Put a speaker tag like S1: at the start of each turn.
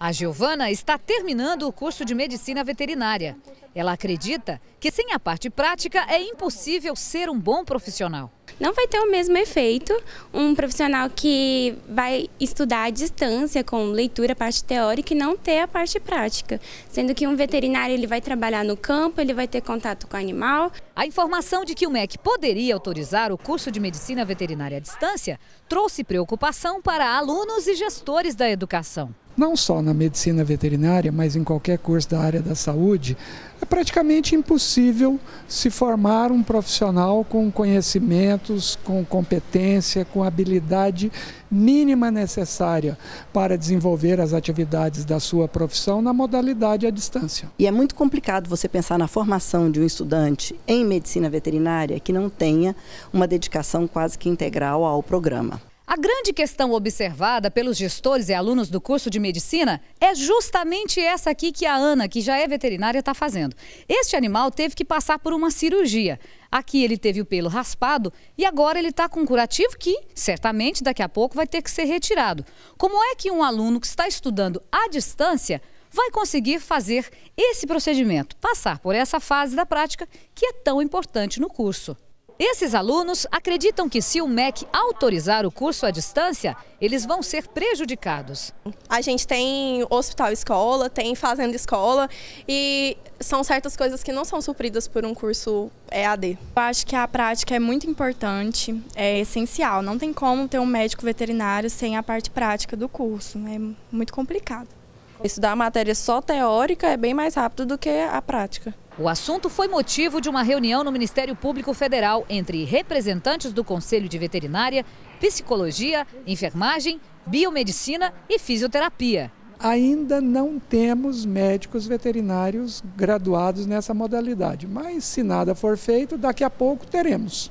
S1: A Giovana está terminando o curso de medicina veterinária. Ela acredita
S2: que sem a parte prática é impossível ser um bom profissional. Não vai ter o mesmo efeito um profissional que vai estudar à distância com leitura, parte teórica e não ter a parte prática, sendo que um veterinário ele vai trabalhar no campo, ele vai ter contato com o animal. A informação de que o MEC poderia autorizar o curso de medicina
S1: veterinária à distância trouxe preocupação para alunos e gestores da educação
S3: não só na medicina veterinária, mas em qualquer curso da área da saúde, é praticamente impossível se formar um profissional com conhecimentos, com competência, com habilidade mínima necessária para desenvolver as atividades da sua profissão na modalidade à distância. E é muito complicado você pensar na formação de um estudante em medicina veterinária que não tenha uma dedicação quase que
S4: integral ao programa
S1: grande questão observada pelos gestores e alunos do curso de medicina é justamente essa aqui que a Ana, que já é veterinária, está fazendo. Este animal teve que passar por uma cirurgia. Aqui ele teve o pelo raspado e agora ele está com um curativo que, certamente, daqui a pouco vai ter que ser retirado. Como é que um aluno que está estudando à distância vai conseguir fazer esse procedimento, passar por essa fase da prática que é tão importante no curso? Esses alunos acreditam que se o MEC autorizar o curso à distância, eles vão ser prejudicados. A gente
S4: tem hospital escola, tem fazenda escola e são certas coisas que não são supridas por um curso EAD. Eu acho que a prática é muito importante, é essencial. Não tem como ter um médico veterinário sem a parte prática do curso, é muito complicado. Estudar a matéria só teórica é bem mais rápido do que a prática. O assunto
S1: foi motivo de uma reunião no Ministério Público Federal entre representantes do Conselho de Veterinária, Psicologia, Enfermagem, Biomedicina e Fisioterapia.
S3: Ainda não temos médicos veterinários graduados nessa modalidade, mas se nada for feito, daqui a pouco teremos.